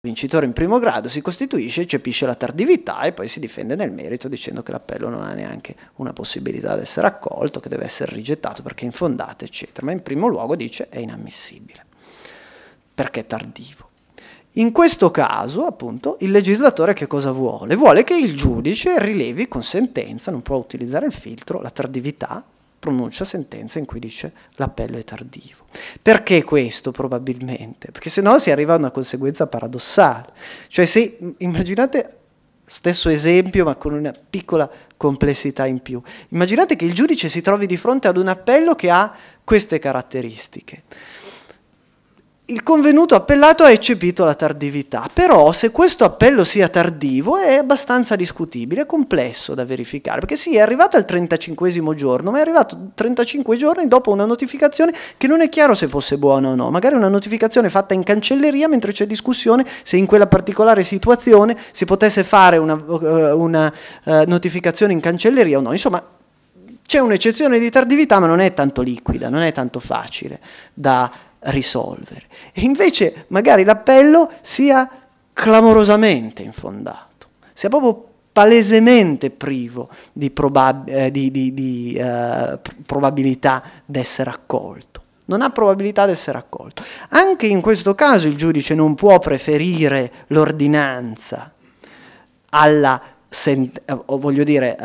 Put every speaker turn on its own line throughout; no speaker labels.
vincitore in primo grado si costituisce, eccepisce la tardività e poi si difende nel merito dicendo che l'appello non ha neanche una possibilità di essere accolto, che deve essere rigettato perché è infondato, eccetera. Ma in primo luogo dice è inammissibile, perché è tardivo. In questo caso, appunto, il legislatore che cosa vuole? Vuole che il giudice rilevi con sentenza, non può utilizzare il filtro, la tardività pronuncia sentenza in cui dice l'appello è tardivo. Perché questo probabilmente? Perché se no si arriva a una conseguenza paradossale. Cioè se immaginate stesso esempio ma con una piccola complessità in più. Immaginate che il giudice si trovi di fronte ad un appello che ha queste caratteristiche il convenuto appellato ha eccepito la tardività, però se questo appello sia tardivo è abbastanza discutibile, è complesso da verificare, perché sì, è arrivato il 35 giorno, ma è arrivato 35 giorni dopo una notificazione che non è chiaro se fosse buona o no, magari una notificazione fatta in cancelleria mentre c'è discussione se in quella particolare situazione si potesse fare una, eh, una eh, notificazione in cancelleria o no, insomma c'è un'eccezione di tardività ma non è tanto liquida, non è tanto facile da risolvere. E invece magari l'appello sia clamorosamente infondato, sia proprio palesemente privo di, probab- eh, di, di, di eh, probabilità d'essere accolto. Non ha probabilità d'essere accolto. Anche in questo caso il giudice non può preferire l'ordinanza alla Sent- eh, voglio dire, eh,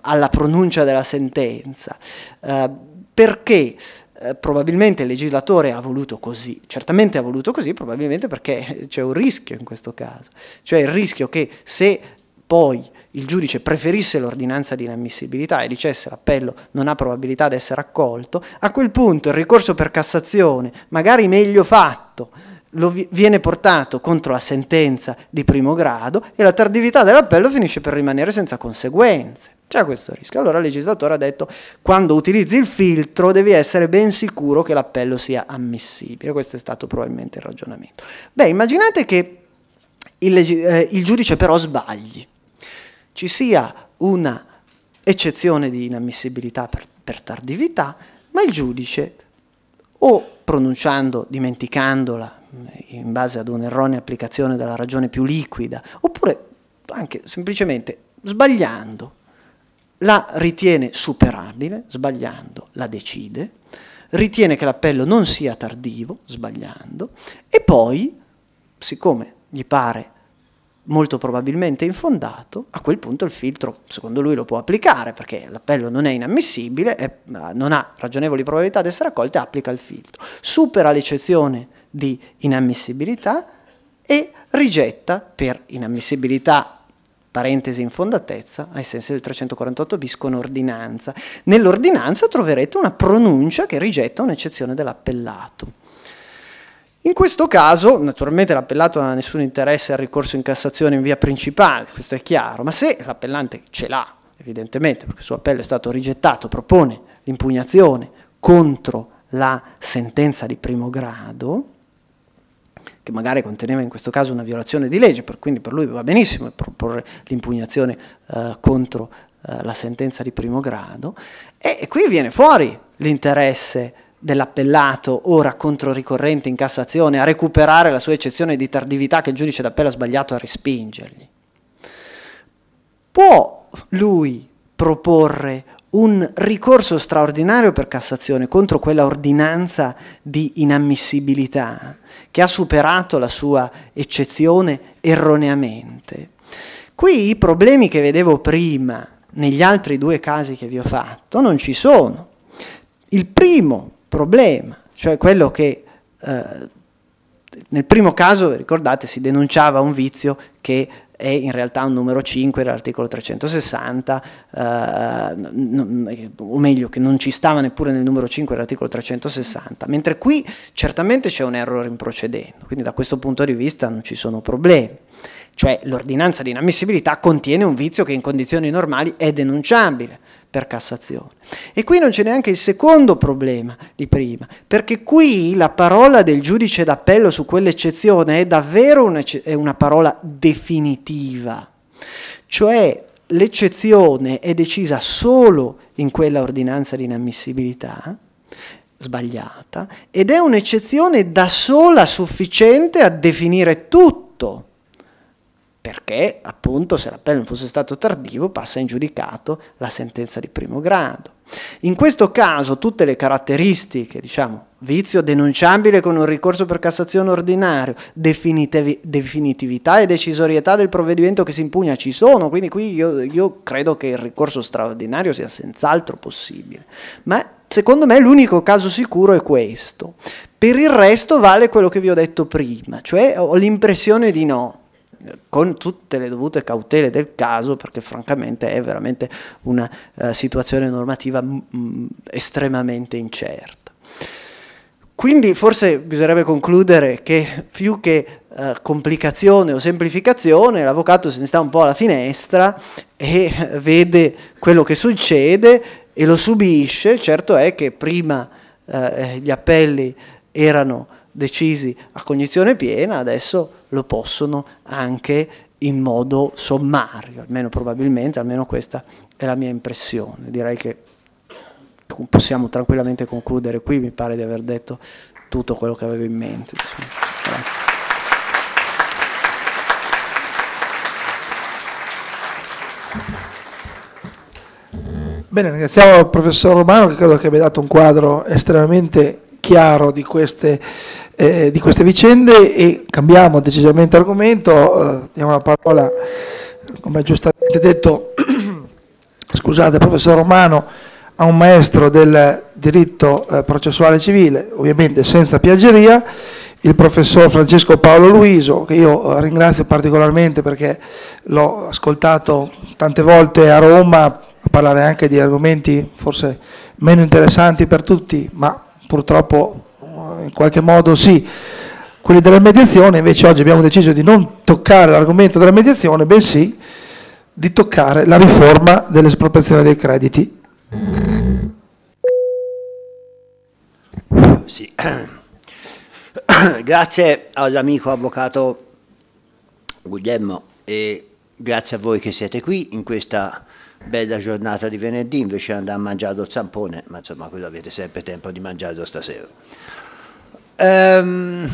alla pronuncia della sentenza. Eh, perché? Eh, probabilmente il legislatore ha voluto così, certamente ha voluto così, probabilmente perché c'è un rischio in questo caso, cioè il rischio che se poi il giudice preferisse l'ordinanza di inammissibilità e dicesse l'appello non ha probabilità di essere accolto, a quel punto il ricorso per Cassazione, magari meglio fatto, lo viene portato contro la sentenza di primo grado e la tardività dell'appello finisce per rimanere senza conseguenze. C'è questo rischio. Allora il legislatore ha detto quando utilizzi il filtro devi essere ben sicuro che l'appello sia ammissibile. Questo è stato probabilmente il ragionamento. Beh, immaginate che il, eh, il giudice però sbagli. Ci sia una eccezione di inammissibilità per, per tardività, ma il giudice o pronunciando, dimenticandola eh, in base ad un'erronea applicazione della ragione più liquida, oppure anche semplicemente sbagliando, la ritiene superabile, sbagliando, la decide, ritiene che l'appello non sia tardivo, sbagliando, e poi, siccome gli pare molto probabilmente infondato, a quel punto il filtro secondo lui lo può applicare perché l'appello non è inammissibile, è, non ha ragionevoli probabilità di essere accolto e applica il filtro, supera l'eccezione di inammissibilità e rigetta per inammissibilità parentesi infondatezza ai sensi del 348 bis con ordinanza. Nell'ordinanza troverete una pronuncia che rigetta un'eccezione dell'appellato. In questo caso, naturalmente l'appellato non ha nessun interesse al ricorso in Cassazione in via principale, questo è chiaro, ma se l'appellante ce l'ha, evidentemente, perché il suo appello è stato rigettato, propone l'impugnazione contro la sentenza di primo grado, che magari conteneva in questo caso una violazione di legge, per, quindi per lui va benissimo proporre l'impugnazione eh, contro eh, la sentenza di primo grado, e, e qui viene fuori l'interesse dell'appellato, ora controricorrente in Cassazione, a recuperare la sua eccezione di tardività che il giudice d'appello ha sbagliato a respingergli. Può lui proporre un ricorso straordinario per Cassazione contro quella ordinanza di inammissibilità che ha superato la sua eccezione erroneamente. Qui i problemi che vedevo prima negli altri due casi che vi ho fatto non ci sono. Il primo problema, cioè quello che eh, nel primo caso, ricordate, si denunciava un vizio che è in realtà un numero 5 dell'articolo 360, eh, o meglio che non ci stava neppure nel numero 5 dell'articolo 360, mentre qui certamente c'è un errore in procedendo, quindi da questo punto di vista non ci sono problemi. Cioè l'ordinanza di inammissibilità contiene un vizio che in condizioni normali è denunciabile per Cassazione. E qui non c'è neanche il secondo problema di prima, perché qui la parola del giudice d'appello su quell'eccezione è davvero una, è una parola definitiva. Cioè l'eccezione è decisa solo in quella ordinanza di inammissibilità sbagliata ed è un'eccezione da sola sufficiente a definire tutto perché appunto se l'appello non fosse stato tardivo passa in giudicato la sentenza di primo grado. In questo caso tutte le caratteristiche, diciamo, vizio denunciabile con un ricorso per Cassazione ordinario, definitività e decisorietà del provvedimento che si impugna ci sono, quindi qui io, io credo che il ricorso straordinario sia senz'altro possibile. Ma secondo me l'unico caso sicuro è questo. Per il resto vale quello che vi ho detto prima, cioè ho l'impressione di no con tutte le dovute cautele del caso, perché francamente è veramente una uh, situazione normativa mh, mm, mm, estremamente incerta. Quindi forse bisognerebbe concludere che più che uh, complicazione o semplificazione, l'avvocato se ne sta un po' alla finestra e eh, vede quello che succede e lo subisce. Certo è che prima gli appelli erano decisi a cognizione piena, adesso lo possono anche in modo sommario, almeno probabilmente, almeno questa è la mia impressione. Direi che possiamo tranquillamente concludere qui, mi pare di aver detto tutto quello che avevo in mente. Insomma. Grazie.
Bene, ringraziamo il professor Romano che credo che abbia dato un quadro estremamente chiaro di queste eh, di queste vicende e cambiamo decisamente argomento, eh, diamo la parola, come giustamente detto, scusate, professor Romano, a un maestro del diritto eh, processuale civile, ovviamente senza piaggeria, il professor Francesco Paolo Luiso, che io eh, ringrazio particolarmente perché l'ho ascoltato tante volte a Roma a parlare anche di argomenti forse meno interessanti per tutti, ma purtroppo in qualche modo sì. Quelli della mediazione invece oggi abbiamo deciso di non toccare l'argomento della mediazione, bensì di toccare la riforma dell'espropriazione dei crediti.
Sì. grazie all'amico avvocato Guglielmo e grazie a voi che siete qui in questa bella giornata di venerdì invece di andare a mangiare lo zampone, ma insomma quello avete sempre tempo di mangiarlo stasera. Um,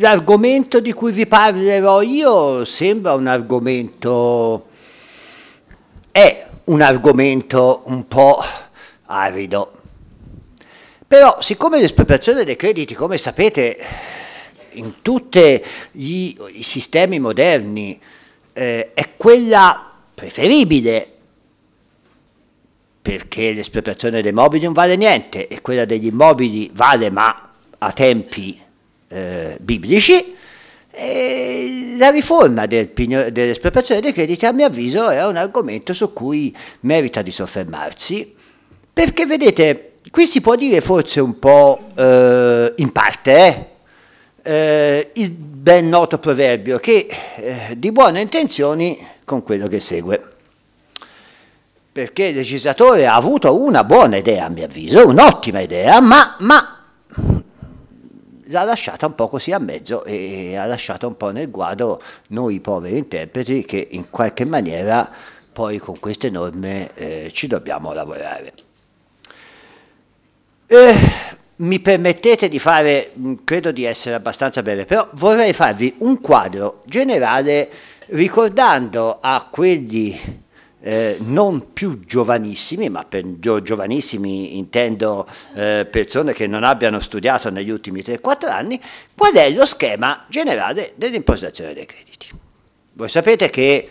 l'argomento di cui vi parlerò io sembra un argomento, è un argomento un po' arido. Però siccome l'espropriazione dei crediti, come sapete, in tutti i sistemi moderni eh, è quella preferibile perché l'espropriazione dei mobili non vale niente e quella degli immobili vale ma a tempi eh, biblici. E la riforma del, dell'espropriazione dei crediti a mio avviso è un argomento su cui merita di soffermarsi perché vedete qui si può dire forse un po' eh, in parte eh, eh il ben noto proverbio che eh, di buone intenzioni con quello che segue perché il legislatore ha avuto una buona idea, a mio avviso, un'ottima idea, ma, ma l'ha lasciata un po' così a mezzo e ha lasciato un po' nel guado noi poveri interpreti che in qualche maniera poi con queste norme eh, ci dobbiamo lavorare. Eh, mi permettete di fare, mm, credo di essere abbastanza breve, però vorrei farvi un quadro generale ricordando a quelli eh, non più giovanissimi, ma per giovanissimi intendo eh, persone che non abbiano studiato negli ultimi 3-4 anni, qual è lo schema generale dell'impostazione dei crediti. Voi sapete che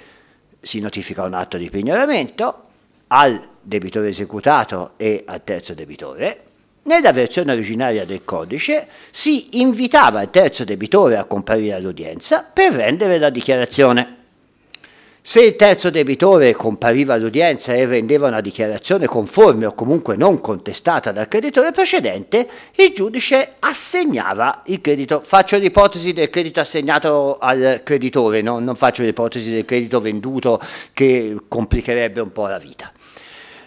si notifica un atto di pignoramento al debitore esecutato e al terzo debitore. Nella versione originaria del codice si invitava il terzo debitore a comparire all'udienza per rendere la dichiarazione. Se il terzo debitore compariva all'udienza e rendeva una dichiarazione conforme o comunque non contestata dal creditore precedente, il giudice assegnava il credito. Faccio l'ipotesi del credito assegnato al creditore, no? non faccio l'ipotesi del credito venduto che complicherebbe un po' la vita.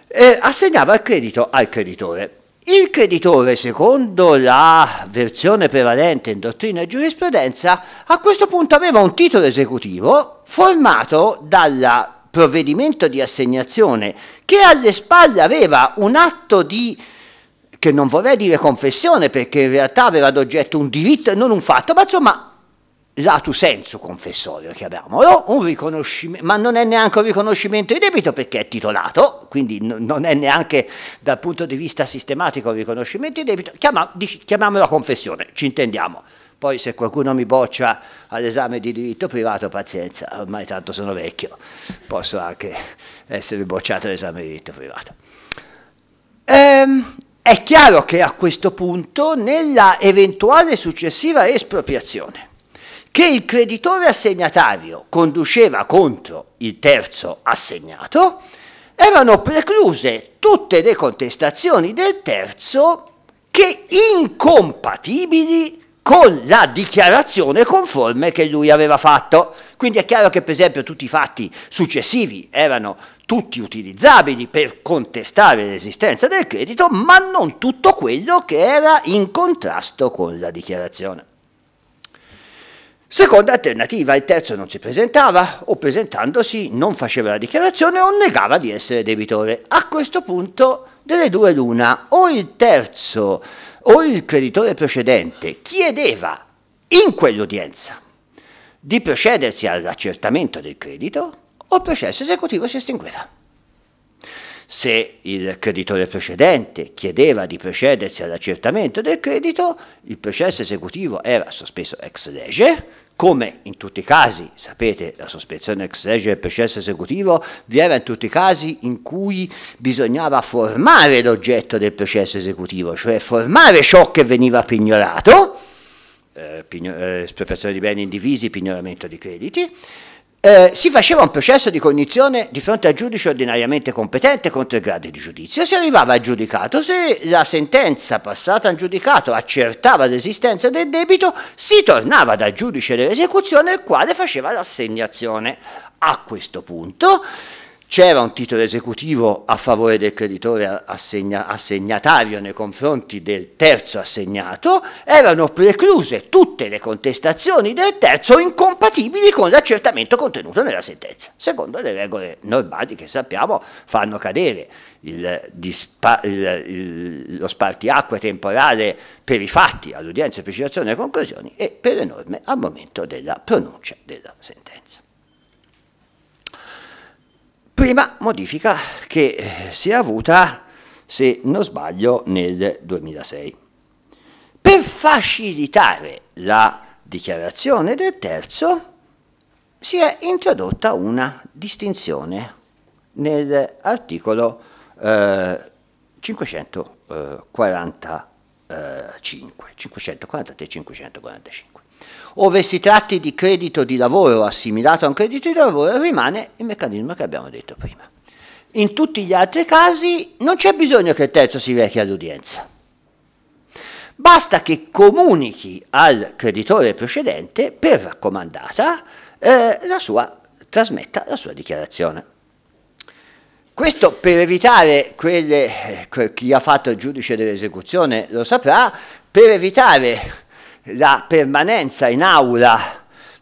Eh, assegnava il credito al creditore. Il creditore, secondo la versione prevalente in dottrina e giurisprudenza, a questo punto aveva un titolo esecutivo formato dal provvedimento di assegnazione che alle spalle aveva un atto di che non vorrei dire confessione perché in realtà aveva ad oggetto un diritto e non un fatto, ma insomma lato senso confessorio, chiamiamolo, un riconoscimento, ma non è neanche un riconoscimento di debito perché è titolato, quindi non è neanche dal punto di vista sistematico un riconoscimento di debito, Chiama, chiamiamola confessione, ci intendiamo. Poi se qualcuno mi boccia all'esame di diritto privato, pazienza, ormai tanto sono vecchio, posso anche essere bocciato all'esame di diritto privato. Ehm, è chiaro che a questo punto, nella eventuale successiva espropriazione, che il creditore assegnatario conduceva contro il terzo assegnato, erano precluse tutte le contestazioni del terzo che incompatibili con la dichiarazione conforme che lui aveva fatto. Quindi è chiaro che per esempio tutti i fatti successivi erano tutti utilizzabili per contestare l'esistenza del credito, ma non tutto quello che era in contrasto con la dichiarazione. Seconda alternativa, il terzo non si presentava o presentandosi non faceva la dichiarazione o negava di essere debitore. A questo punto delle due l'una, o il terzo o il creditore precedente chiedeva in quell'udienza di procedersi all'accertamento del credito o il processo esecutivo si estingueva. Se il creditore precedente chiedeva di procedersi all'accertamento del credito, il processo esecutivo era sospeso ex lege, come in tutti i casi, sapete, la sospensione ex legge del processo esecutivo vi era in tutti i casi in cui bisognava formare l'oggetto del processo esecutivo, cioè formare ciò che veniva pignorato, eh, pigno, eh, di beni indivisi, pignoramento di crediti, eh, si faceva un processo di cognizione di fronte al giudice ordinariamente competente con tre gradi di giudizio. Si arrivava al giudicato, se la sentenza passata al giudicato accertava l'esistenza del debito, si tornava dal giudice dell'esecuzione il quale faceva l'assegnazione. A questo punto c'era un titolo esecutivo a favore del creditore assegna, assegnatario nei confronti del terzo assegnato, erano precluse tutte le contestazioni del terzo incompatibili con l'accertamento contenuto nella sentenza, secondo le regole normali che sappiamo fanno cadere il, il, il, lo spartiacque temporale per i fatti all'udienza, precisazione e conclusioni e per le norme al momento della pronuncia della sentenza. Prima modifica che eh, si è avuta, se non sbaglio, nel 2006. Per facilitare la dichiarazione del terzo si è introdotta una distinzione nell'articolo eh, 543 545. Eh, ove si tratti di credito di lavoro assimilato a un credito di lavoro, rimane il meccanismo che abbiamo detto prima. In tutti gli altri casi non c'è bisogno che il terzo si rechi all'udienza. Basta che comunichi al creditore precedente per raccomandata eh, la sua, trasmetta la sua dichiarazione. Questo per evitare quelle, eh, chi ha fatto il giudice dell'esecuzione lo saprà, per evitare la permanenza in aula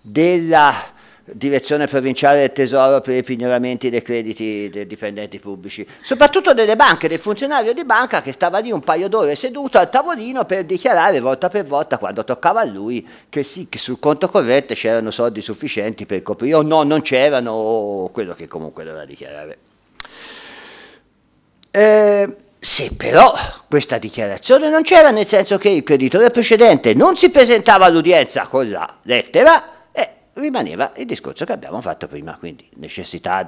della direzione provinciale del tesoro per i pignoramenti dei crediti dei dipendenti pubblici, soprattutto delle banche, del funzionario di banca che stava lì un paio d'ore seduto al tavolino per dichiarare volta per volta quando toccava a lui che sì, che sul conto corrente c'erano soldi sufficienti per coprire o no, non c'erano o quello che comunque doveva dichiarare. Eh, se però questa dichiarazione non c'era, nel senso che il creditore precedente non si presentava all'udienza con la lettera e rimaneva il discorso che abbiamo fatto prima, quindi necessità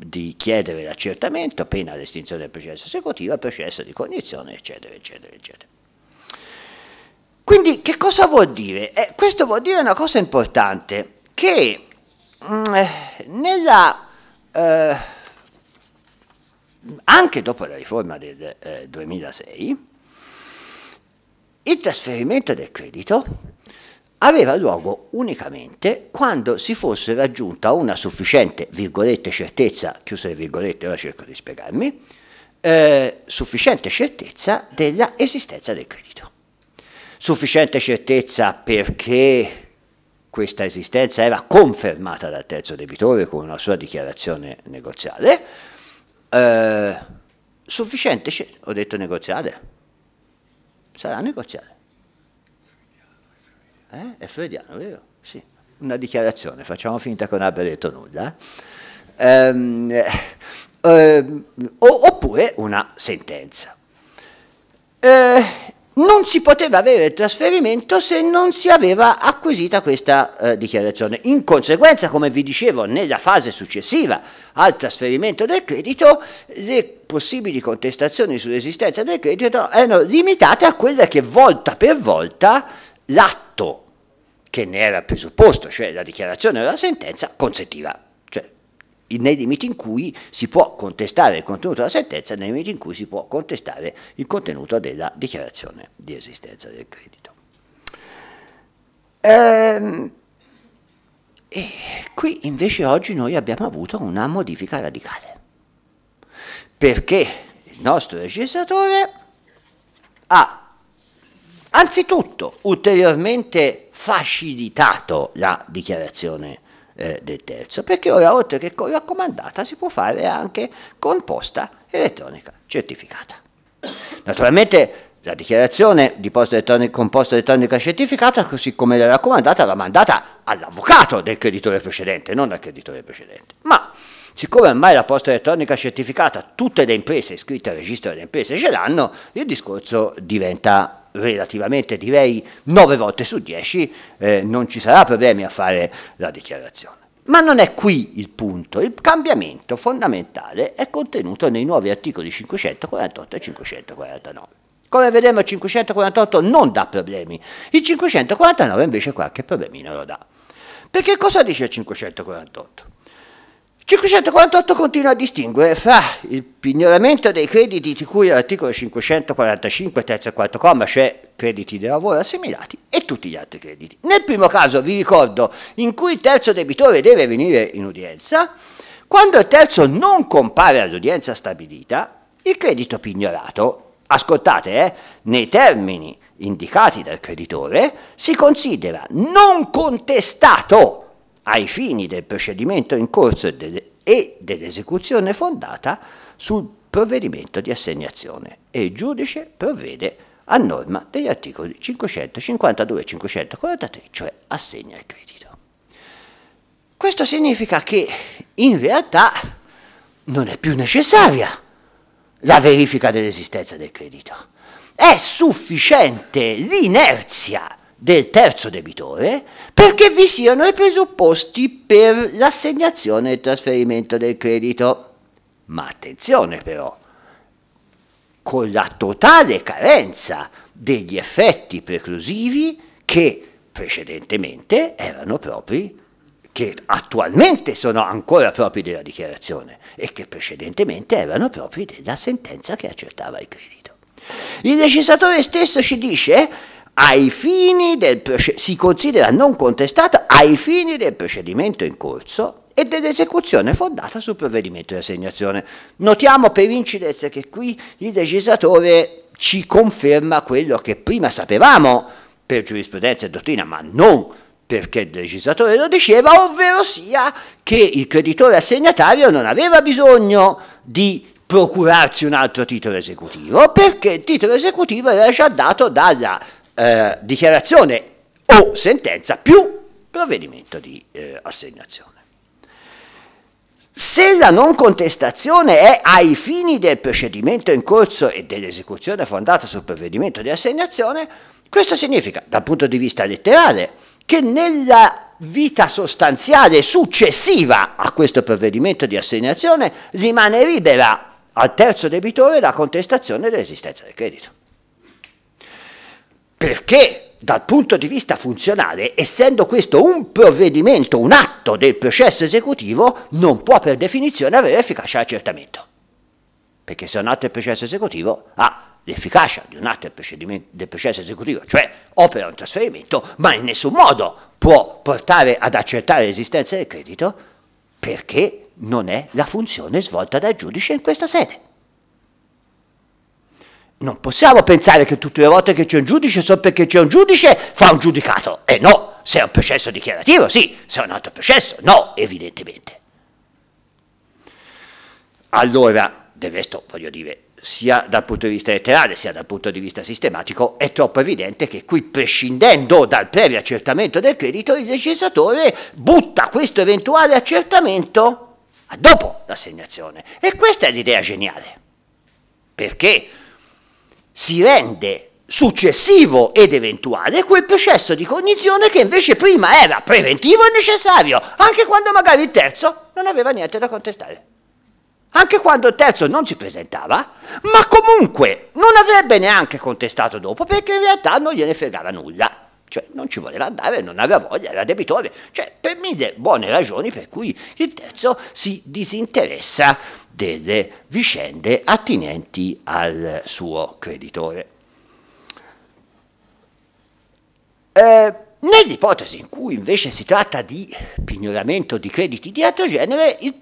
di chiedere l'accertamento, pena l'estinzione del processo esecutivo, processo di cognizione, eccetera, eccetera, eccetera. Quindi che cosa vuol dire? Eh, questo vuol dire una cosa importante, che mh, mm, nella... Eh, anche dopo la riforma del eh, 2006, il trasferimento del credito aveva luogo unicamente quando si fosse raggiunta una sufficiente, virgolette, certezza, chiuse le virgolette, ora cerco di spiegarmi, eh, sufficiente certezza della esistenza del credito. Sufficiente certezza perché questa esistenza era confermata dal terzo debitore con una sua dichiarazione negoziale, eh, sufficiente, ho detto negoziale, sarà negoziale. Eh? È freudiano, vero? Sì. Una dichiarazione, facciamo finta che non abbia detto nulla. Eh, ehm, eh, eh oppure una sentenza. Eh, non si poteva avere il trasferimento se non si aveva acquisita questa eh, dichiarazione. In conseguenza, come vi dicevo, nella fase successiva al trasferimento del credito, le possibili contestazioni sull'esistenza del credito erano limitate a quella che volta per volta l'atto che ne era presupposto, cioè la dichiarazione o la sentenza, consentiva nei limiti in cui si può contestare il contenuto della sentenza, nei limiti in cui si può contestare il contenuto della dichiarazione di esistenza del credito. Ehm, e qui invece oggi noi abbiamo avuto una modifica radicale, perché il nostro legislatore ha anzitutto ulteriormente facilitato la dichiarazione eh, del terzo, perché ora oltre che con raccomandata si può fare anche con posta elettronica certificata. Naturalmente la dichiarazione di posta elettronica, con posta elettronica certificata, così come la raccomandata, va mandata all'avvocato del creditore precedente, non al creditore precedente. Ma Siccome ormai la posta elettronica certificata tutte le imprese iscritte al registro delle imprese ce l'hanno, il discorso diventa relativamente direi 9 volte su 10 eh, non ci sarà problemi a fare la dichiarazione. Ma non è qui il punto, il cambiamento fondamentale è contenuto nei nuovi articoli 548 e 549. Come vedremo il 548 non dà problemi, il 549 invece qualche problemino lo dà. Perché cosa dice il 548? 548 continua a distinguere fra il pignoramento dei crediti di cui l'articolo 545 terzo e quarto comma, cioè crediti di lavoro assimilati, e tutti gli altri crediti. Nel primo caso, vi ricordo, in cui il terzo debitore deve venire in udienza, quando il terzo non compare all'udienza stabilita, il credito pignorato, ascoltate, eh, nei termini indicati dal creditore, si considera non contestato ai fini del procedimento in corso e dell'esecuzione fondata sul provvedimento di assegnazione e il giudice provvede a norma degli articoli 552 e 543, cioè assegna il credito. Questo significa che in realtà non è più necessaria la verifica dell'esistenza del credito. È sufficiente l'inerzia del terzo debitore perché vi siano i presupposti per l'assegnazione e il trasferimento del credito. Ma attenzione però, con la totale carenza degli effetti preclusivi che precedentemente erano propri, che attualmente sono ancora propri della dichiarazione e che precedentemente erano propri della sentenza che accertava il credito. Il legislatore stesso ci dice ai fini del si considera non contestata ai fini del procedimento in corso e dell'esecuzione fondata sul provvedimento di assegnazione. Notiamo per incidenza che qui il legislatore ci conferma quello che prima sapevamo per giurisprudenza e dottrina, ma non perché il legislatore lo diceva, ovvero sia che il creditore assegnatario non aveva bisogno di procurarsi un altro titolo esecutivo, perché il titolo esecutivo era già dato dalla eh, dichiarazione o sentenza più provvedimento di eh, assegnazione. Se la non contestazione è ai fini del procedimento in corso e dell'esecuzione fondata sul provvedimento di assegnazione, questo significa, dal punto di vista letterale, che nella vita sostanziale successiva a questo provvedimento di assegnazione rimane libera al terzo debitore la contestazione dell'esistenza del credito perché dal punto di vista funzionale, essendo questo un provvedimento, un atto del processo esecutivo, non può per definizione avere efficacia d'accertamento. Perché se è un atto del processo esecutivo ha l'efficacia di un atto del, del processo esecutivo, cioè opera un trasferimento, ma in nessun modo può portare ad accertare l'esistenza del credito perché non è la funzione svolta dal giudice in questa sede. Non possiamo pensare che tutte le volte che c'è un giudice, so perché c'è un giudice, fa un giudicato. E eh, no, se è un processo dichiarativo, sì, se è un altro processo, no, evidentemente. Allora, del resto, voglio dire, sia dal punto di vista letterale sia dal punto di vista sistematico, è troppo evidente che qui, prescindendo dal previo accertamento del credito, il legislatore butta questo eventuale accertamento dopo l'assegnazione. E questa è l'idea geniale. Perché? si rende successivo ed eventuale quel processo di cognizione che invece prima era preventivo e necessario, anche quando magari il terzo non aveva niente da contestare. Anche quando il terzo non si presentava, ma comunque non avrebbe neanche contestato dopo perché in realtà non gliene fregava nulla cioè non ci voleva andare, non aveva voglia, era debitore, cioè per mille buone ragioni per cui il terzo si disinteressa delle vicende attinenti al suo creditore. Eh, Nell'ipotesi in cui invece si tratta di pignoramento di crediti di altro genere, eh,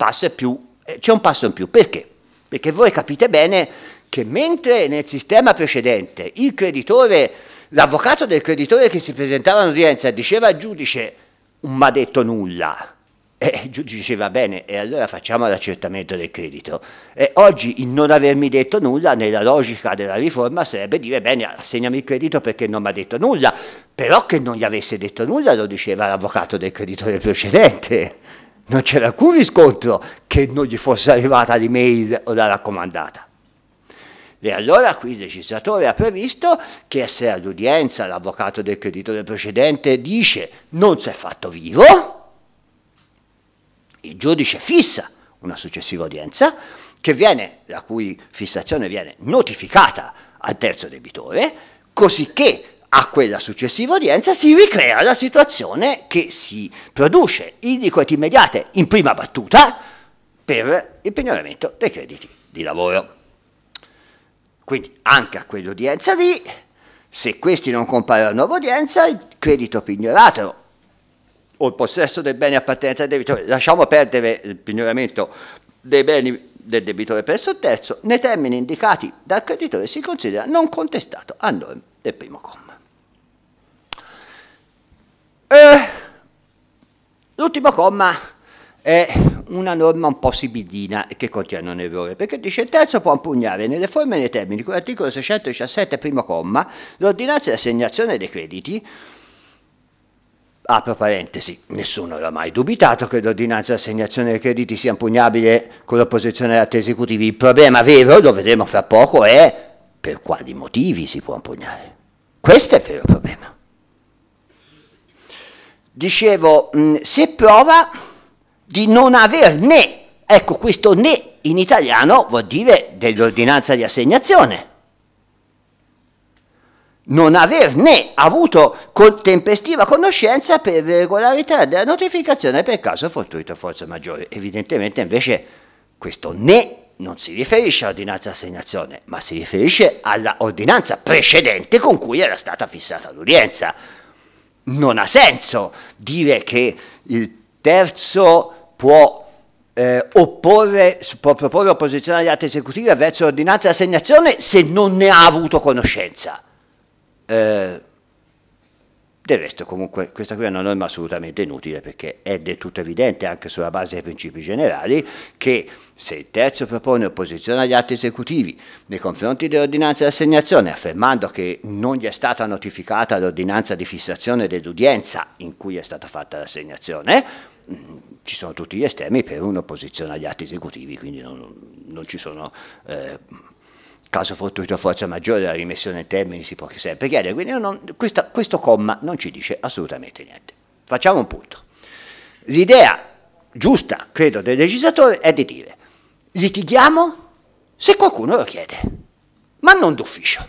c'è un passo in più. Perché? Perché voi capite bene che mentre nel sistema precedente il creditore L'avvocato del creditore che si presentava in udienza diceva al giudice non mi ha detto nulla. E il giudice diceva bene, e allora facciamo l'accertamento del credito. E oggi il non avermi detto nulla, nella logica della riforma, sarebbe dire bene, assegnami il credito perché non mi ha detto nulla, però che non gli avesse detto nulla lo diceva l'avvocato del creditore precedente. Non c'era alcun riscontro che non gli fosse arrivata l'email o la raccomandata. E allora qui il legislatore ha previsto che se all'udienza l'avvocato del creditore precedente dice non si è fatto vivo, il giudice fissa una successiva udienza, viene, la cui fissazione viene notificata al terzo debitore, cosicché a quella successiva udienza si ricrea la situazione che si produce in liquidità immediate in prima battuta per il pignoramento dei crediti di lavoro. Quindi anche a quell'udienza lì, se questi non compaiono a nuova udienza, il credito pignorato o il possesso del bene appartenenza al debitore, lasciamo perdere il pignoramento dei beni del debitore presso il terzo, nei termini indicati dal creditore si considera non contestato a norma del primo comma. Eh, l'ultimo comma è una norma un po' sibidina che contiene un errore, perché dice il terzo può impugnare nelle forme e nei termini di l'articolo 617 primo comma l'ordinanza di assegnazione dei crediti apro parentesi, nessuno l'ha mai dubitato che l'ordinanza di assegnazione dei crediti sia impugnabile con l'opposizione atti esecutivi, Il problema vero, lo vedremo fra poco, è per quali motivi si può impugnare. Questo è il vero problema. Dicevo, se prova di non aver né. Ecco, questo né in italiano vuol dire dell'ordinanza di assegnazione. Non aver né avuto con tempestiva conoscenza per regolarità della notificazione per caso fortuito o forza maggiore. Evidentemente invece questo né non si riferisce all'ordinanza di assegnazione, ma si riferisce all'ordinanza precedente con cui era stata fissata l'udienza. Non ha senso dire che il terzo può eh, opporre, può proporre opposizione agli atti esecutivi verso l'ordinanza di assegnazione se non ne ha avuto conoscenza. Eh, del resto comunque questa qui è una norma assolutamente inutile perché è del tutto evidente anche sulla base dei principi generali che se il terzo propone opposizione agli atti esecutivi nei confronti dell'ordinanza di assegnazione affermando che non gli è stata notificata l'ordinanza di fissazione dell'udienza in cui è stata fatta l'assegnazione, ci sono tutti gli estremi per un'opposizione agli atti esecutivi, quindi non, non ci sono eh, caso fortuito forza maggiore, la rimessione in termini si può sempre chiedere, quindi non, questa, questo comma non ci dice assolutamente niente. Facciamo un punto. L'idea giusta, credo, del legislatore è di dire litighiamo se qualcuno lo chiede, ma non d'ufficio.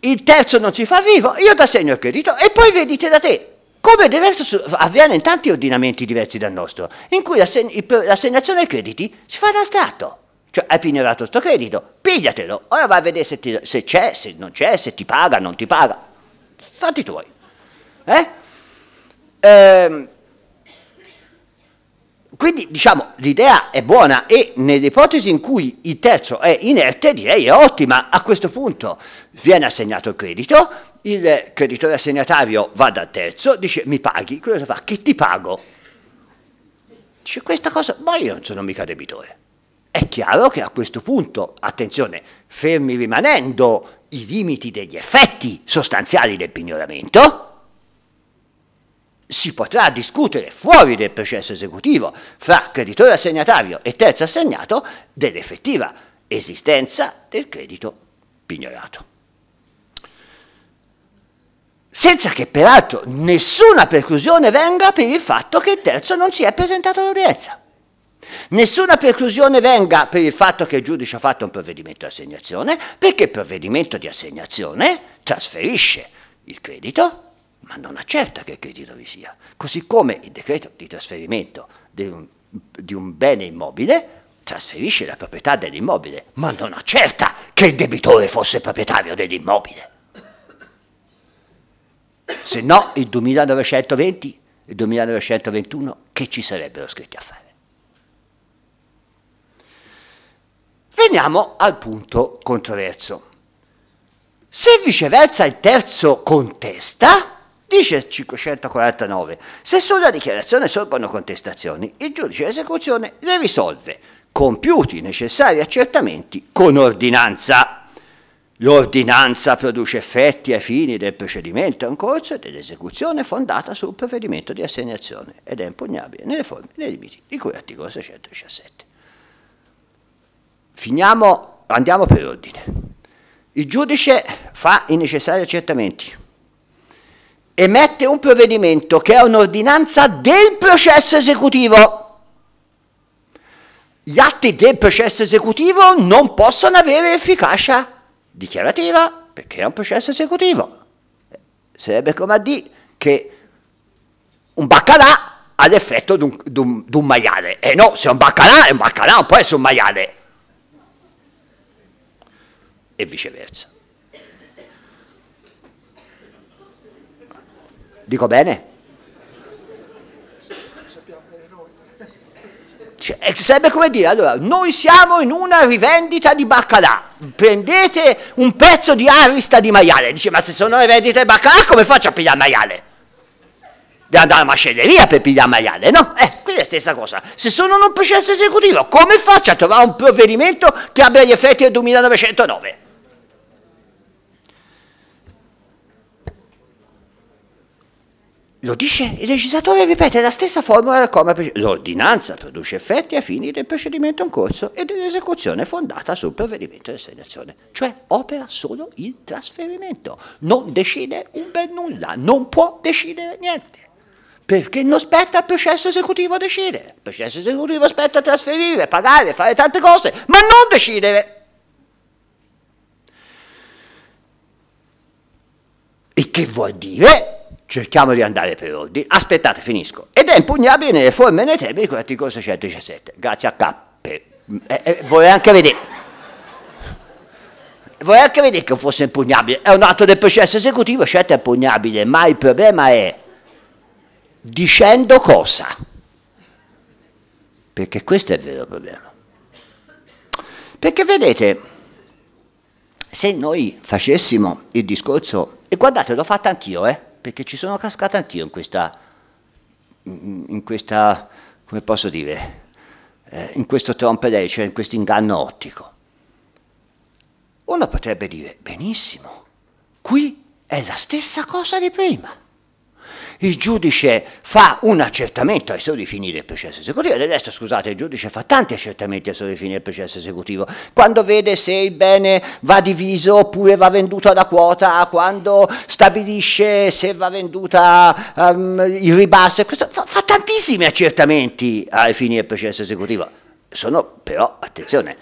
il terzo non si fa vivo, io ti assegno il credito e poi vedete da te. Come diverso avviene in tanti ordinamenti diversi dal nostro, in cui l'assegnazione ai crediti si fa da strato. Cioè, hai pignorato questo credito, pigliatelo, ora vai a vedere se, ti, se c'è, se non c'è, se ti paga, non ti paga. Fatti tuoi. Eh? Ehm, quindi diciamo l'idea è buona e nell'ipotesi in cui il terzo è inerte direi è ottima, a questo punto viene assegnato il credito, il creditore assegnatario va dal terzo, dice mi paghi, quello cosa fa? Che ti pago? Dice questa cosa, ma io non sono mica debitore. È chiaro che a questo punto, attenzione, fermi rimanendo i limiti degli effetti sostanziali del pignoramento, si potrà discutere fuori del processo esecutivo fra creditore assegnatario e terzo assegnato dell'effettiva esistenza del credito pignorato. Senza che peraltro nessuna preclusione venga per il fatto che il terzo non si è presentato all'udienza. Nessuna preclusione venga per il fatto che il giudice ha fatto un provvedimento di assegnazione, perché il provvedimento di assegnazione trasferisce il credito ma non accerta che il credito vi sia, così come il decreto di trasferimento di un, di un bene immobile trasferisce la proprietà dell'immobile, ma non accerta che il debitore fosse proprietario dell'immobile. Se no, il 2920 e il 2921 che ci sarebbero scritti a fare? Veniamo al punto controverso. Se viceversa il terzo contesta, Dice 549, se sulla dichiarazione sorgono contestazioni, il giudice esecuzione le risolve, compiuti i necessari accertamenti con ordinanza. L'ordinanza produce effetti ai fini del procedimento in corso e dell'esecuzione fondata sul provvedimento di assegnazione ed è impugnabile nelle forme e nei limiti di cui articolo 617. Finiamo, andiamo per ordine. Il giudice fa i necessari accertamenti, emette un provvedimento che è un'ordinanza del processo esecutivo. Gli atti del processo esecutivo non possono avere efficacia dichiarativa perché è un processo esecutivo. Sarebbe come a dire che un baccalà ha l'effetto di un maiale. E eh no, se è un baccalà è un baccalà, non può essere un maiale. E viceversa. Dico bene? È cioè, sempre come dire, allora, noi siamo in una rivendita di baccalà, prendete un pezzo di arista di maiale, dice, ma se sono rivendita di baccalà come faccio a pigliare maiale? Devo andare alla macelleria per pigliare maiale, no? Eh, qui è la stessa cosa. Se sono in un processo esecutivo, come faccio a trovare un provvedimento che abbia gli effetti del 1909? Lo dice il legislatore, ripete la stessa formula del comma L'ordinanza produce effetti ai fini del procedimento in corso e dell'esecuzione fondata sul provvedimento di assegnazione. Cioè opera solo il trasferimento, non decide un bel nulla, non può decidere niente. Perché non spetta al processo esecutivo decidere. Il processo esecutivo spetta trasferire, pagare, fare tante cose, ma non decidere. Il che vuol dire cerchiamo di andare per ordine, aspettate finisco, ed è impugnabile nelle forme e nei termini con l'articolo 617, grazie a K. Eh, eh, vorrei anche vedere vorrei anche vedere che fosse impugnabile è un atto del processo esecutivo certo è impugnabile ma il problema è dicendo cosa perché questo è il vero problema perché vedete se noi facessimo il discorso e guardate l'ho fatto anch'io eh perché ci sono cascato anch'io in questa, in questa, come posso dire, eh, in questo trompedei, cioè in questo inganno ottico. Uno potrebbe dire, benissimo, qui è la stessa cosa di prima il giudice fa un accertamento ai soli fini del processo esecutivo, del resto scusate il giudice fa tanti accertamenti ai soli fini del processo esecutivo, quando vede se il bene va diviso oppure va venduto alla quota, quando stabilisce se va venduta um, il ribasso, questo, fa, fa tantissimi accertamenti ai fini del processo esecutivo, sono però, attenzione,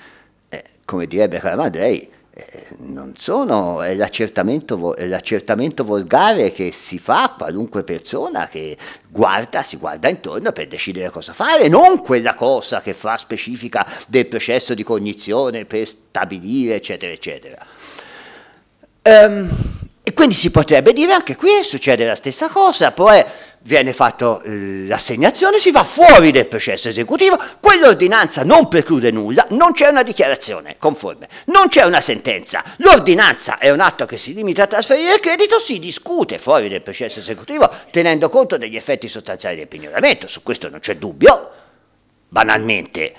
eh, come direbbe Calamandrei, eh, non sono, è l'accertamento, l'accertamento, volgare che si fa a qualunque persona che guarda, si guarda intorno per decidere cosa fare, non quella cosa che fa specifica del processo di cognizione per stabilire, eccetera, eccetera. Ehm, e quindi si potrebbe dire anche qui succede la stessa cosa, poi viene fatta eh, l'assegnazione, si va fuori del processo esecutivo, quell'ordinanza non preclude nulla, non c'è una dichiarazione conforme, non c'è una sentenza, l'ordinanza è un atto che si limita a trasferire il credito, si discute fuori del processo esecutivo tenendo conto degli effetti sostanziali del pignoramento, su questo non c'è dubbio, banalmente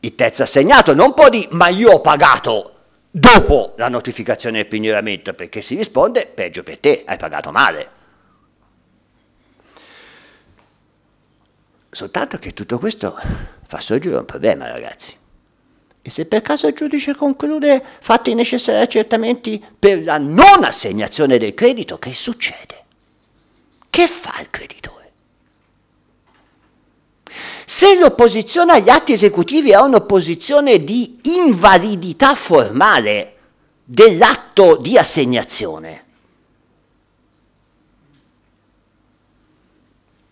il terzo assegnato non può dire ma io ho pagato dopo la notificazione del pignoramento perché si risponde peggio per te, hai pagato male. Soltanto che tutto questo fa sorgere un problema, ragazzi. E se per caso il giudice conclude fatti i necessari accertamenti per la non assegnazione del credito, che succede? Che fa il creditore? Se l'opposizione agli atti esecutivi è un'opposizione di invalidità formale dell'atto di assegnazione,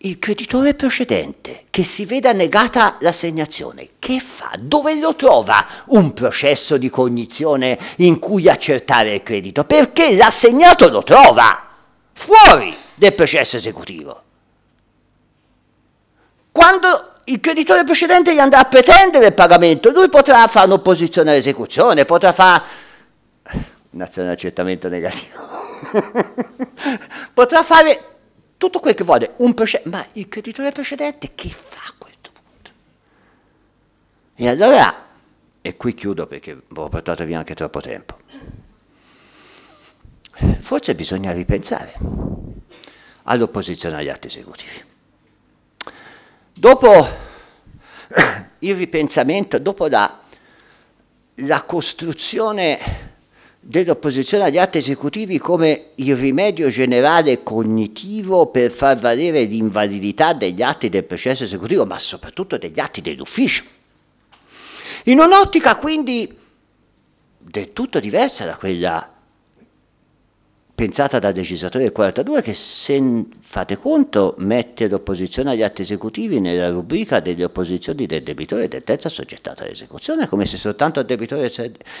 il creditore precedente che si veda negata l'assegnazione, che fa? Dove lo trova un processo di cognizione in cui accertare il credito? Perché l'assegnato lo trova fuori del processo esecutivo. Quando il creditore precedente gli andrà a pretendere il pagamento, lui potrà fare un'opposizione all'esecuzione, potrà fare un'azione di accertamento negativo, potrà fare tutto quel che vuole, proced- ma il creditore precedente che fa a questo punto? E allora, e qui chiudo perché ho portato via anche troppo tempo, forse bisogna ripensare all'opposizione agli atti esecutivi. Dopo il ripensamento, dopo la, la costruzione dell'opposizione agli atti esecutivi come il rimedio generale cognitivo per far valere l'invalidità degli atti del processo esecutivo, ma soprattutto degli atti dell'ufficio. In un'ottica quindi del tutto diversa da quella pensata dal legislatore del 42 che se fate conto mette l'opposizione agli atti esecutivi nella rubrica delle opposizioni del debitore e del terzo soggettato all'esecuzione, come se soltanto il debitore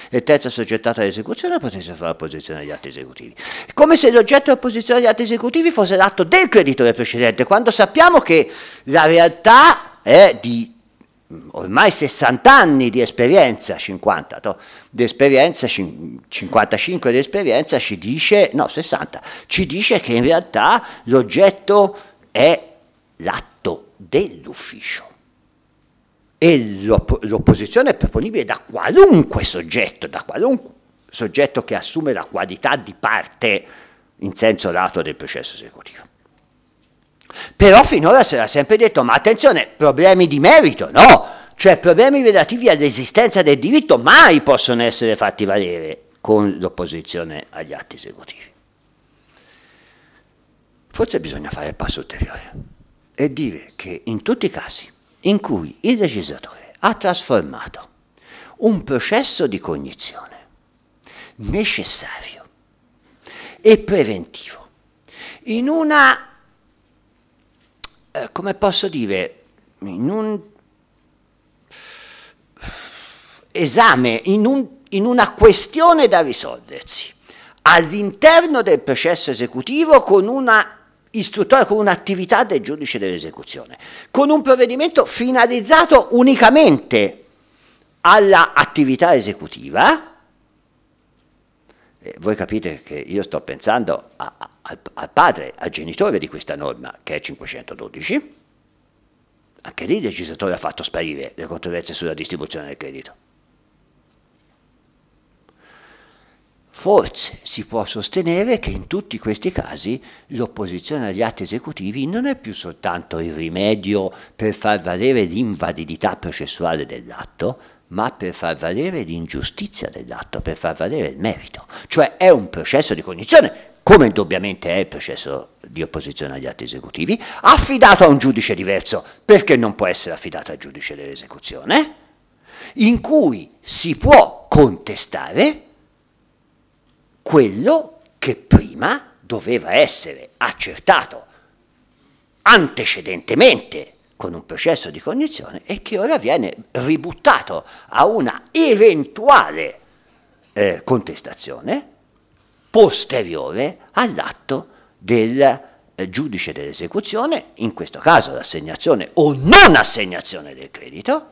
e terzo soggettato all'esecuzione potesse fare opposizione agli atti esecutivi, come se l'oggetto di opposizione agli atti esecutivi fosse l'atto del creditore precedente, quando sappiamo che la realtà è di Mm, ormai 60 anni di esperienza, 50, to, di esperienza, 55 di esperienza, ci dice, no 60, ci dice che in realtà l'oggetto è l'atto dell'ufficio. E l'opposizione è proponibile da qualunque soggetto, da qualunque soggetto che assume la qualità di parte in senso lato del processo esecutivo. Però finora si era sempre detto, ma attenzione, problemi di merito, no, cioè problemi relativi all'esistenza del diritto mai possono essere fatti valere con l'opposizione agli atti esecutivi. Forse bisogna fare il passo ulteriore e dire che in tutti i casi in cui il legislatore ha trasformato un processo di cognizione necessario e preventivo in una eh, come posso dire, in un esame, in, un, in una questione da risolversi all'interno del processo esecutivo con una istruttoria, con un'attività del giudice dell'esecuzione, con un provvedimento finalizzato unicamente all'attività esecutiva, eh, voi capite che io sto pensando a, a, al, al, padre, al genitore di questa norma, che è 512. Anche lì il legislatore ha fatto sparire le controversie sulla distribuzione del credito. Forse si può sostenere che in tutti questi casi l'opposizione agli atti esecutivi non è più soltanto il rimedio per far valere l'invalidità processuale dell'atto, ma per far valere l'ingiustizia dell'atto, per far valere il merito. Cioè è un processo di cognizione, come indubbiamente è il processo di opposizione agli atti esecutivi, affidato a un giudice diverso, perché non può essere affidato al giudice dell'esecuzione, in cui si può contestare quello che prima doveva essere accertato antecedentemente con un processo di cognizione e che ora viene ributtato a una eventuale eh, contestazione posteriore all'atto del eh, giudice dell'esecuzione, in questo caso l'assegnazione o non assegnazione del credito,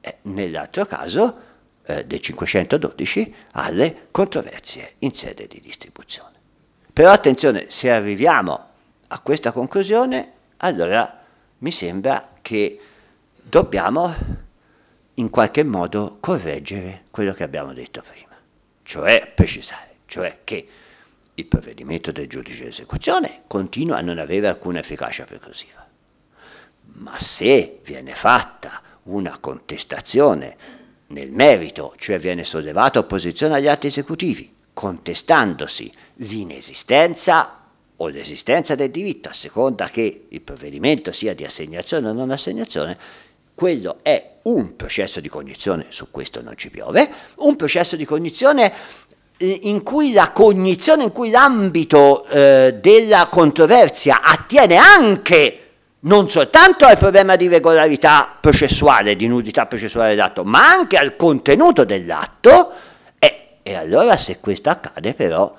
eh, nell'altro caso eh, del 512 alle controversie in sede di distribuzione. Però attenzione, se arriviamo a questa conclusione, allora mi sembra che dobbiamo in qualche modo correggere quello che abbiamo detto prima, cioè precisare, cioè che il provvedimento del giudice di esecuzione continua a non avere alcuna efficacia preclusiva. Ma se viene fatta una contestazione nel merito, cioè viene sollevata opposizione agli atti esecutivi, contestandosi l'inesistenza o l'esistenza del diritto, a seconda che il provvedimento sia di assegnazione o non assegnazione, quello è un processo di cognizione, su questo non ci piove, un processo di cognizione eh, in cui la cognizione, in cui l'ambito eh, della controversia attiene anche non soltanto al problema di regolarità processuale, di nudità processuale dell'atto, ma anche al contenuto dell'atto, e, e allora se questo accade però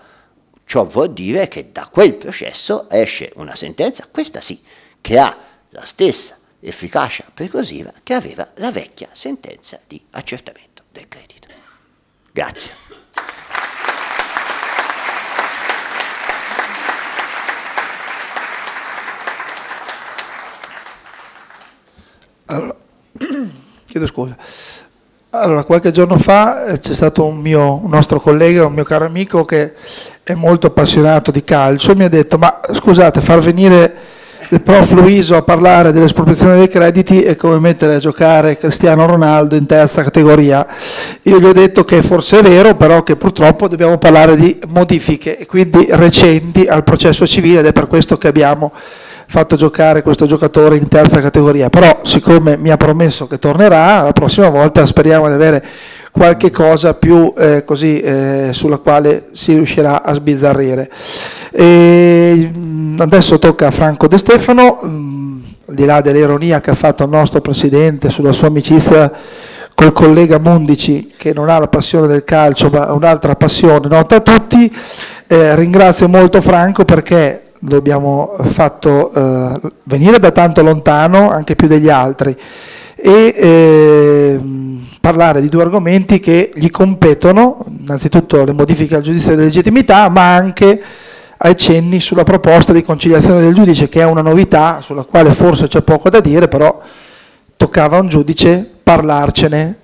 Ciò vuol dire che da quel processo esce una sentenza, questa sì, che ha la stessa efficacia preclusiva che aveva la vecchia sentenza di accertamento del credito. Grazie.
Allora, chiedo scusa. Allora, qualche giorno fa eh, c'è stato un, mio, un nostro collega, un mio caro amico che è molto appassionato di calcio e mi ha detto ma scusate, far venire il prof Luiso a parlare dell'espropriazione dei crediti è come mettere a giocare Cristiano Ronaldo in terza categoria. Io gli ho detto che forse è vero, però che purtroppo dobbiamo parlare di modifiche, e quindi recenti al processo civile ed è per questo che abbiamo fatto giocare questo giocatore in terza categoria, però siccome mi ha promesso che tornerà, la prossima volta speriamo di avere qualche cosa più eh, così eh, sulla quale si riuscirà a sbizzarrire. E mm, adesso tocca a Franco De Stefano, mh, mm, al di là dell'ironia che ha fatto il nostro presidente sulla sua amicizia col collega Mondici che non ha la passione del calcio ma un'altra passione nota a tutti. Eh, ringrazio molto Franco perché lo abbiamo fatto eh, venire da tanto lontano, anche più degli altri, e eh, parlare di due argomenti che gli competono, innanzitutto le modifiche al giudizio di legittimità, ma anche ai cenni sulla proposta di conciliazione del giudice, che è una novità sulla quale forse c'è poco da dire, però toccava a un giudice parlarcene.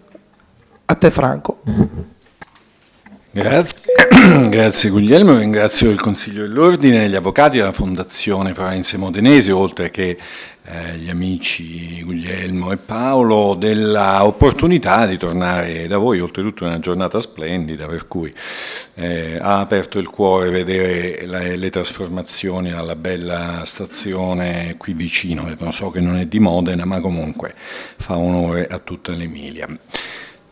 A te Franco.
Grazie. Grazie Guglielmo, ringrazio il Consiglio dell'Ordine, gli avvocati della Fondazione Forense Modenese, oltre che eh, gli amici Guglielmo e Paolo, dell'opportunità di tornare da voi, oltretutto è una giornata splendida, per cui eh, ha aperto il cuore vedere le, le, trasformazioni alla bella stazione qui vicino, non so che non è di Modena, ma comunque fa onore a tutta l'Emilia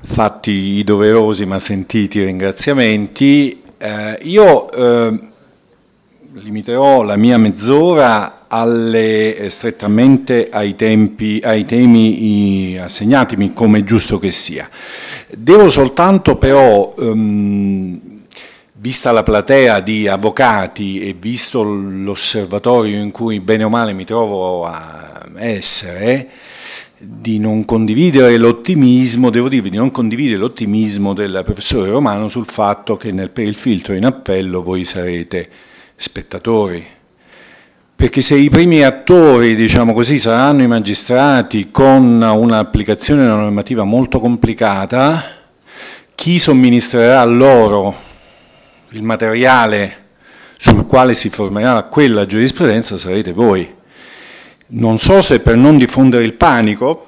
fatti i doverosi ma sentiti ringraziamenti. Eh, io eh, limiterò la mia mezz'ora alle, eh, strettamente ai, tempi, ai temi i, assegnatimi come è giusto che sia. Devo soltanto però, ehm, vista la platea di avvocati e visto l'osservatorio in cui bene o male mi trovo a essere, di non condividere l'ottimismo, devo dirvi, di non condividere l'ottimismo del professore Romano sul fatto che nel, per il filtro in appello voi sarete spettatori. Perché se i primi attori, diciamo così, saranno i magistrati con un'applicazione della normativa molto complicata, chi somministrerà loro il materiale sul quale si formerà quella giurisprudenza sarete voi non so se per non diffondere il panico,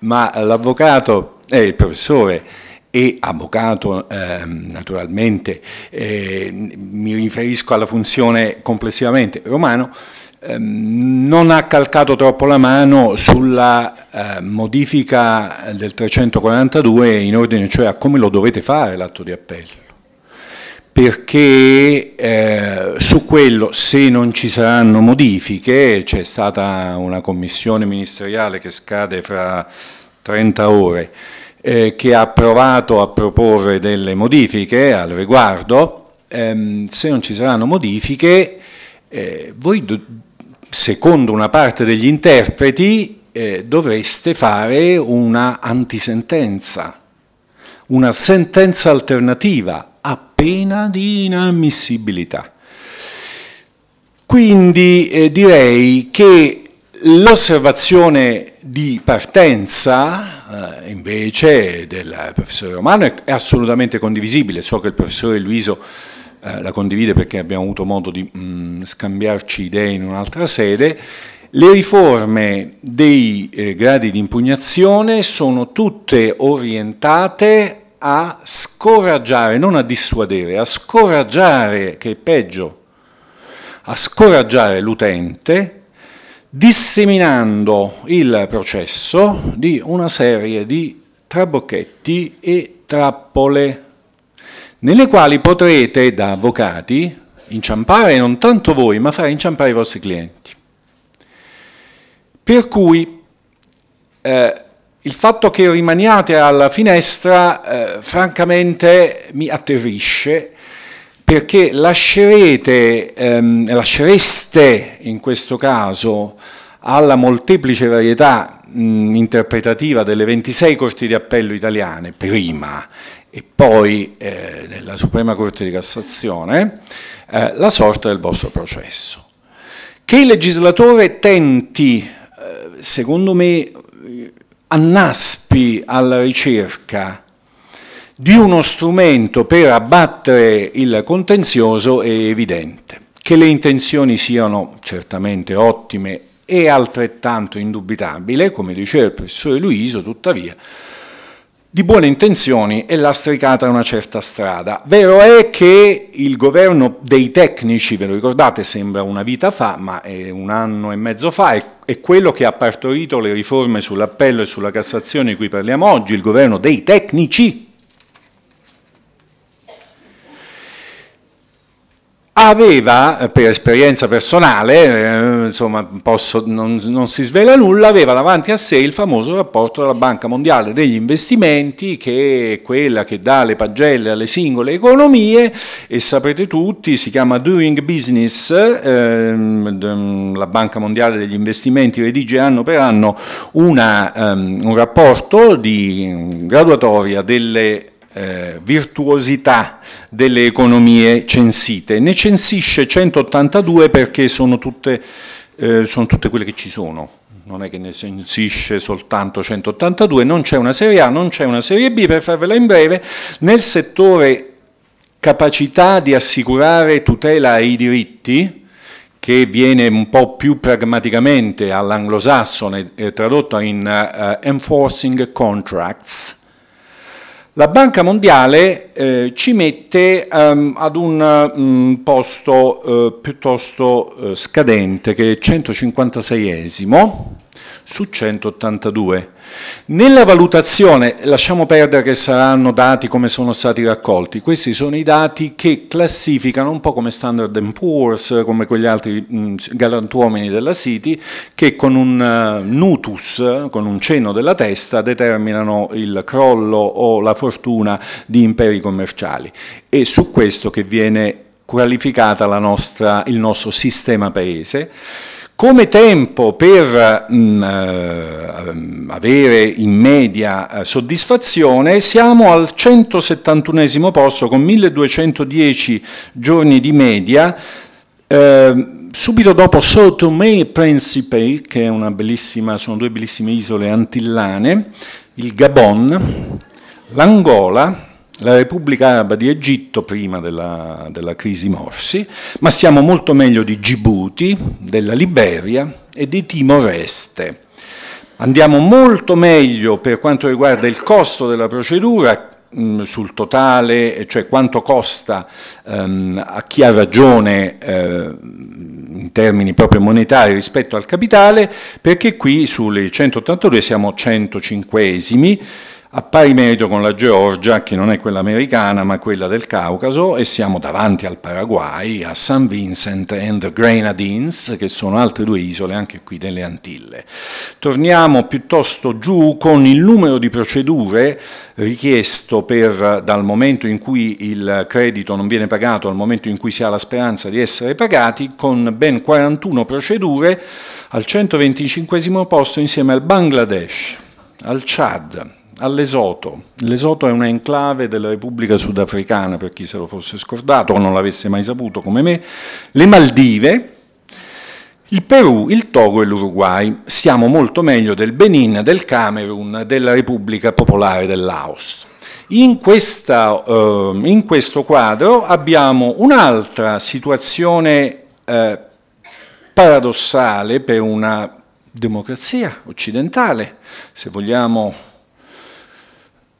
ma l'avvocato, eh, il professore e avvocato eh, naturalmente, eh, mi riferisco alla funzione complessivamente romano, ehm, non ha calcato troppo la mano sulla eh, modifica del 342 in ordine cioè a come lo dovete fare l'atto di appello perché eh, su quello, se non ci saranno modifiche, c'è stata una commissione ministeriale che scade fra 30 ore, eh, che ha provato a proporre delle modifiche al riguardo, ehm, se non ci saranno modifiche, eh, voi, secondo una parte degli interpreti, eh, dovreste fare una antisentenza, una sentenza alternativa pena di inammissibilità. Quindi eh, direi che l'osservazione di partenza eh, invece del professore Romano è, è, assolutamente condivisibile, so che il professore Luiso eh, la condivide perché abbiamo avuto modo di mh, mm, scambiarci idee in un'altra sede, le riforme dei eh, gradi di impugnazione sono tutte orientate a scoraggiare, non a dissuadere, a scoraggiare, che è peggio, a scoraggiare l'utente disseminando il processo di una serie di trabocchetti e trappole, nelle quali potrete, da avvocati, inciampare non tanto voi, ma fare inciampare i vostri clienti. Per cui eh, il fatto che rimaniate alla finestra eh, francamente mi atterrisce perché lascerete, ehm, lascereste in questo caso alla molteplice varietà mh, interpretativa delle 26 corti di appello italiane prima e poi eh, della Suprema Corte di Cassazione eh, la sorte del vostro processo. Che il legislatore tenti eh, secondo me annaspi alla ricerca di uno strumento per abbattere il contenzioso è evidente. Che le intenzioni siano certamente ottime è altrettanto indubitabile, come diceva il professore Luiso, tuttavia di buone intenzioni e lastricata una certa strada. Vero è che il governo dei tecnici, ve lo ricordate, sembra una vita fa, ma è un anno e mezzo fa, è, è quello che ha partorito le riforme sull'appello e sulla Cassazione di cui parliamo oggi, il governo dei tecnici, aveva, eh, per esperienza personale, eh, insomma posso, non, non, si svela nulla, aveva davanti a sé il famoso rapporto della Banca Mondiale degli investimenti, che è quella che dà le pagelle alle singole economie e sapete tutti, si chiama Doing Business, eh, la Banca Mondiale degli investimenti redige anno per anno una, um, un rapporto di mm, graduatoria delle eh, virtuosità delle economie censite. Ne censisce 182 perché sono tutte, eh, sono tutte quelle che ci sono, non è che ne censisce soltanto 182, non c'è una serie A, non c'è una serie B, per farvela in breve, nel settore capacità di assicurare tutela ai diritti, che viene un po' più pragmaticamente all'anglosassone eh, tradotto in uh, enforcing contracts, la Banca Mondiale eh, ci mette ehm, ad un mh, mm, posto eh, piuttosto eh, scadente che è il 156esimo su 182. Nella valutazione, lasciamo perdere che saranno dati come sono stati raccolti, questi sono i dati che classificano un po' come Standard Poor's, come quegli altri mh, mm, galantuomini della City, che con un uh, nutus, con un cenno della testa, determinano il crollo o la fortuna di imperi commerciali. E su questo che viene qualificata nostra, il nostro sistema paese come tempo per mh, mm, eh, avere in media eh, soddisfazione siamo al 171 posto con 1210 giorni di media, eh, subito dopo Sotomé e Principe, che sono due bellissime isole antillane, il Gabon, l'Angola, la Repubblica Araba di Egitto prima della, della crisi Morsi, ma siamo molto meglio di Djibouti, della Liberia e di Timor Este. Andiamo molto meglio per quanto riguarda il costo della procedura, mm, sul totale, cioè quanto costa ehm, a chi ha ragione eh, in termini proprio monetari rispetto al capitale, perché qui sulle 182 siamo 105esimi, a pari merito con la Georgia, che non è quella americana ma quella del Caucaso, e siamo davanti al Paraguay, a San Vincent and the Grenadines, che sono altre due isole anche qui delle Antille. Torniamo piuttosto giù con il numero di procedure richiesto per, dal momento in cui il credito non viene pagato al momento in cui si ha la speranza di essere pagati, con ben 41 procedure al 125 posto insieme al Bangladesh, al Chad, all'Esoto. L'Esoto è un'enclave della Repubblica Sudafricana, per chi se lo fosse scordato o non l'avesse mai saputo come me, le Maldive, il Perù, il Togo e l'Uruguay. Stiamo molto meglio del Benin, del Camerun, della Repubblica Popolare del Laos. In, questa, eh, in questo quadro abbiamo un'altra situazione eh, paradossale per una democrazia occidentale, se vogliamo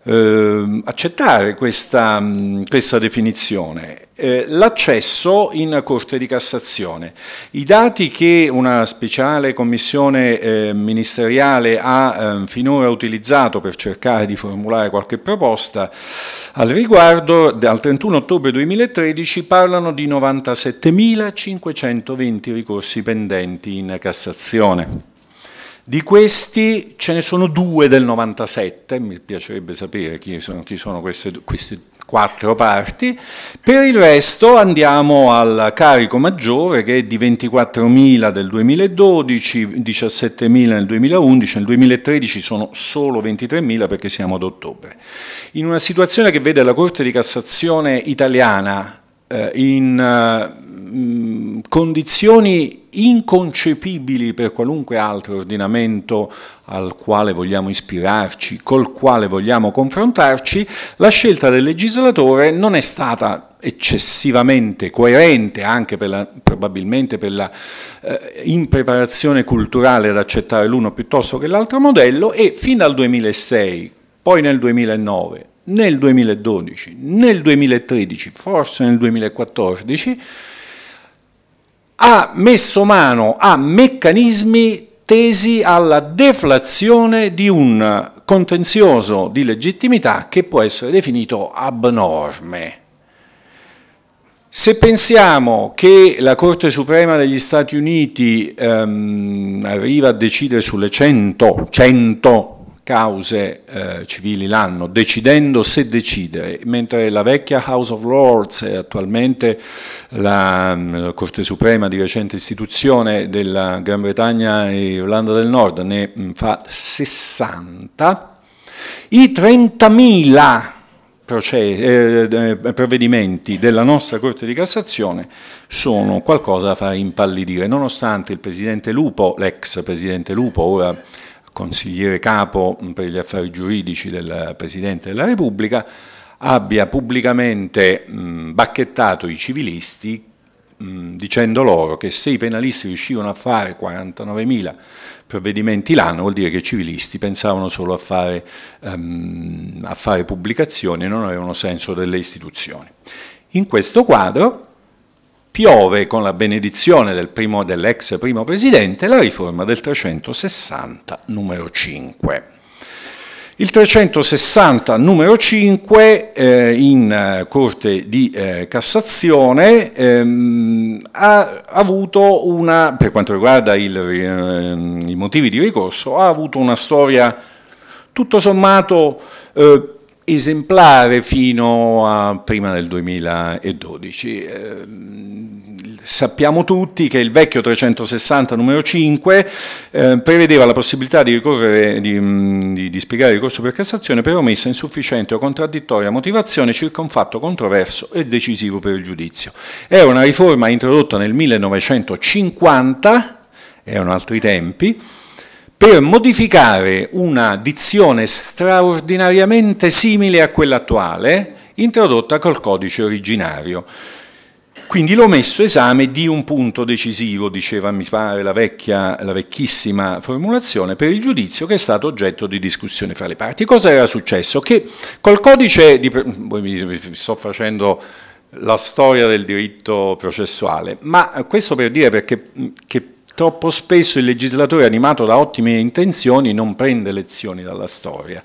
eh, accettare questa, mm, questa definizione. Eh, l'accesso in Corte di Cassazione. I dati che una speciale commissione ehm, ministeriale ha ehm, finora utilizzato per cercare di formulare qualche proposta al riguardo, dal 31 ottobre 2013, parlano di 97.520 ricorsi pendenti in Cassazione. Di questi ce ne sono due del 97, mi piacerebbe sapere chi sono, chi sono queste, queste quattro parti, per il resto andiamo al carico maggiore che è di 24.000 del 2012, 17.000 nel 2011, nel 2013 sono solo 23.000 perché siamo ad ottobre. In una situazione che vede la Corte di Cassazione italiana eh, in eh, condizioni inconcepibili per qualunque altro ordinamento al quale vogliamo ispirarci, col quale vogliamo confrontarci, la scelta del legislatore non è stata eccessivamente coerente anche per la, probabilmente per la eh, impreparazione culturale ad accettare l'uno piuttosto che l'altro modello e fin dal 2006, poi nel 2009, nel 2012, nel 2013, forse nel 2014 ha messo mano a meccanismi tesi alla deflazione di un contenzioso di legittimità che può essere definito abnorme. Se pensiamo che la Corte Suprema degli Stati Uniti ehm, arriva a decidere sulle 100, 100 cause eh, civili l'anno, decidendo se decidere, mentre la vecchia House of Lords e attualmente la, mm, la, Corte Suprema di recente istituzione della Gran Bretagna e Irlanda del Nord ne mm, fa 60, i 30.000 eh, eh, eh, provvedimenti della nostra Corte di Cassazione sono qualcosa da far impallidire, nonostante il presidente Lupo, l'ex presidente Lupo, ora consigliere capo mm, per gli affari giuridici del Presidente della Repubblica, abbia pubblicamente mh, mm, bacchettato i civilisti mh, mm, dicendo loro che se i penalisti riuscivano a fare 49.000 provvedimenti l'anno vuol dire che i civilisti pensavano solo a fare, um, a fare pubblicazioni e non avevano senso delle istituzioni. In questo quadro piove con la benedizione del primo, dell'ex primo presidente la riforma del 360 numero 5. Il 360 numero 5 eh, in eh, Corte di eh, Cassazione ehm, ha avuto una, per quanto riguarda il, eh, i motivi di ricorso, ha avuto una storia tutto sommato eh, esemplare fino a prima del 2012. Ehm, sappiamo tutti che il vecchio 360 numero 5 eh, prevedeva la possibilità di, ricorrere, di, mm, di, di spiegare ricorso per Cassazione per omessa insufficiente o contraddittoria motivazione circa un fatto controverso e decisivo per il giudizio. Era una riforma introdotta nel 1950, erano altri tempi, per modificare una dizione straordinariamente simile a quella attuale, introdotta col codice originario. Quindi l'ho messo esame di un punto decisivo, diceva mi pare la, vecchia, la vecchissima formulazione, per il giudizio che è stato oggetto di discussione fra le parti. Cosa era successo? Che col codice di... sto facendo la storia del diritto processuale, ma questo per dire perché, che Troppo spesso il legislatore animato da ottime intenzioni non prende lezioni dalla storia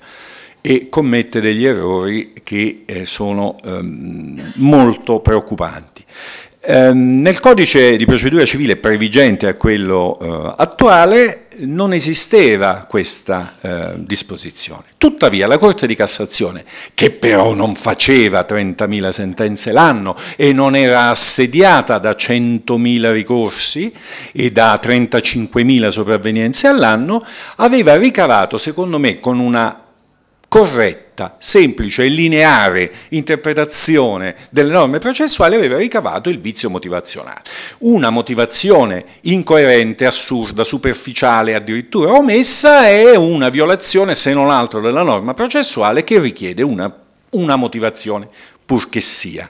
e commette degli errori che eh, sono ehm, molto preoccupanti. Ehm, nel codice di procedura civile previgente a quello eh, attuale non esisteva questa eh, disposizione. Tuttavia la Corte di Cassazione, che però non faceva 30.000 sentenze l'anno e non era assediata da 100.000 ricorsi e da 35.000 sopravvenienze all'anno, aveva ricavato, secondo me, con una corretta, semplice e lineare interpretazione delle norme processuali aveva ricavato il vizio motivazionale. Una motivazione incoerente, assurda, superficiale, addirittura omessa è una violazione se non altro della norma processuale che richiede una, una motivazione, purché sia.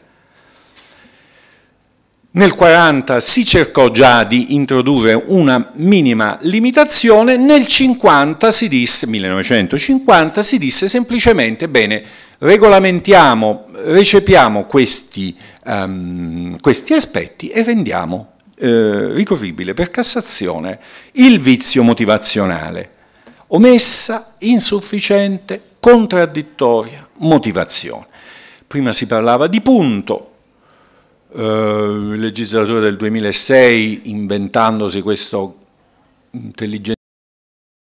Nel 40 si cercò già di introdurre una minima limitazione, nel 50 si disse, 1950 si disse semplicemente, bene, regolamentiamo, recepiamo questi, um, questi aspetti e rendiamo eh, ricorribile per Cassazione il vizio motivazionale, omessa, insufficiente, contraddittoria motivazione. Prima si parlava di punto, eh, il legislatore del 2006, inventandosi questo intelligente